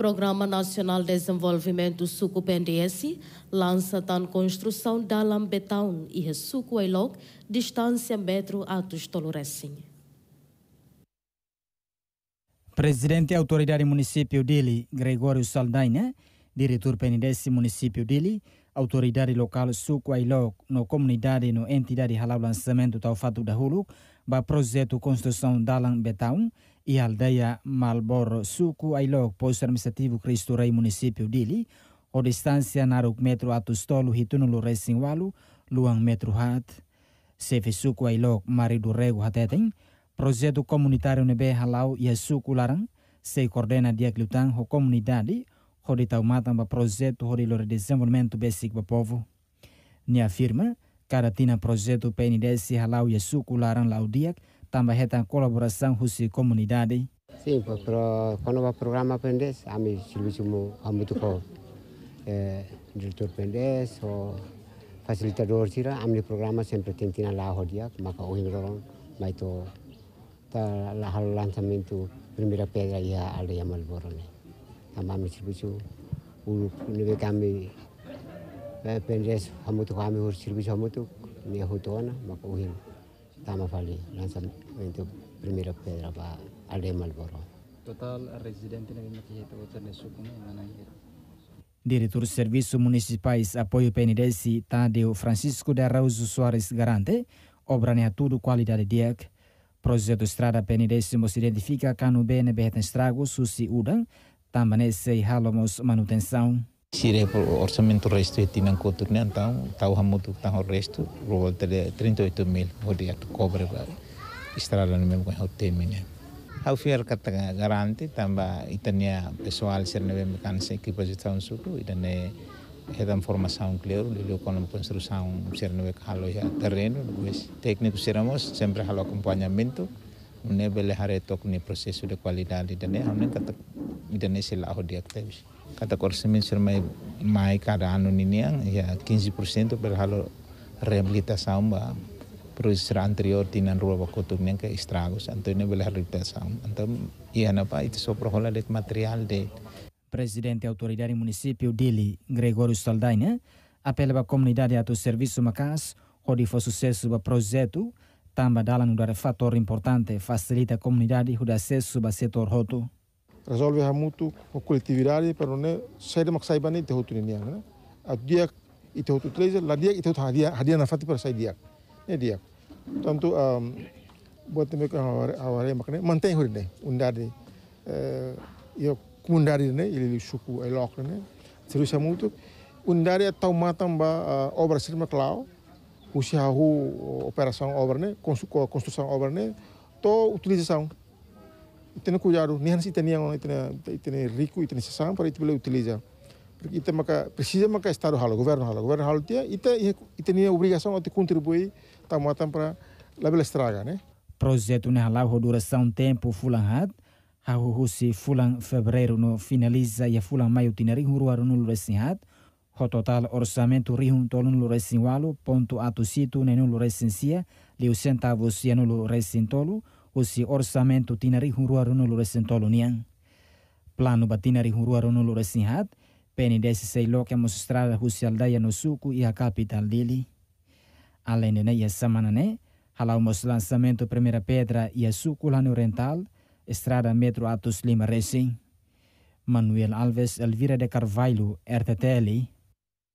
Programa Nacional de Desenvolvimento do Suco PNDS lança a construção da Lambetown e Suco Eilog, distância metro atos Toloressinha. Presidente da Autoridade Município Dili, Gregório Saldanha, diretor PNDS Município Dili, autoridade local Suco Ailog, no comunidade no entidade Halau Lançamento do Taufato da Hulu, ba projeto construção da Lambetown e a aldeia Malboro Suco, ailog posto administrativo Cristo Rei município dili, o distância naruk metro atustolo hitunulu resinwalu, luang metro hat, sefe suco ailog marido rego hateteng, projeto comunitário nebe halau e suco larang, se coordena diaclutang o comunidade, o de taumatan projeto ho de lor desenvolvimento basic povo. Ni afirma, cada tina projeto PNDS halau e suco larang Laudiak, tambah hetan kolaborasi husi komunidade. Sim, pro kono programa pendes ami silusumu ami tuko eh, diretor pendes o fasilitador sira amni programa sempre tentina la hodia maka ohin roron mai to ta la hal lanzamento primera pedra ya ale ya malborone amami silusu ulu nebe kami e, pendes hamutu kami hur silusu hamutu ne hutona maka ohin primeira pedra para Total residente na Diretor de Serviços Municipais Apoio PNDES Tadeu Francisco da Araújo Soares garante obra a tudo qualidade de ar. Projeto Estrada PNDES se identifica cano no BNB tem susi Udan, também se halamos manutenção. Sirepol orçamento resto tinan kotuk nan tahu tahu hamu hamutuk tahu resto rol tadi 38 mil hodi at cobre ba istrada ni mem ko hotte mine hau fiar kata garanti tambah e itania pessoal ser nebe mekanse ki posição suku e itane hedam formação clear lulu pun construção ser nebe halo ya terreno pues técnico seramos sempre halo acompanhamento Une bele hare tok ni prosesu de qualidade itane hamne kata itane sila hodi aktivis Cada qual sermai menciona mais anu ini yang ya 15% berhalo rehabilitasi ba proses anterior tinan rua bakotum yang ke estragos, antônio belah reabilitação. Então, ia napa itu só prohola det material det. Presidente autoridade município Dili, Gregório Saldanha, apela ba comunidade atu serviço macas, onde foi sucesso ba projeto, tamba dalam udara fator importante facilita a comunidade o acesso ba setor roto. resolve ha mutu o colectividade para ne ser maksaiba te hotu ni na a dia hotu treze la dia hotu hadia hadia nafati para sai dia ne dia tantu um buat me ka aware aware makne manteng hori ne undari eh yo kundari ne ili suku lok ne sa mutu undari atau matam ba obra sirma klao usia hu operasaun obra ne konstruksaun obra ne to utilizasaun इतने को जारो निहन से इतने इतने इतने rico इतने sesam para itu utiliza porque ita maka precisa maka estar o halo governo halo governo halo tia ita ita obrigação de contribuir tamatan para label estraga né projeto ne halau duração tempo fulan hat hahu husi fulan fevereiro no finaliza e fulan maio tinari huruaru no luresinhat ho total orçamento rihun tolun luresinwalo ponto ato ne no luresinsia liu centavos e no luresintolo osi orçamento tinari hurua runulure sentolunian. Plano batinari hurua runulure sinhat, PNDS lo que mostrara husi aldeia no suco e a capital dele. Além de neia samané, halamos lançamento primeira pedra e a suco no oriental, estrada metro Atos Lima Racing. Manuel Alves Elvira de Carvalho, RTTL,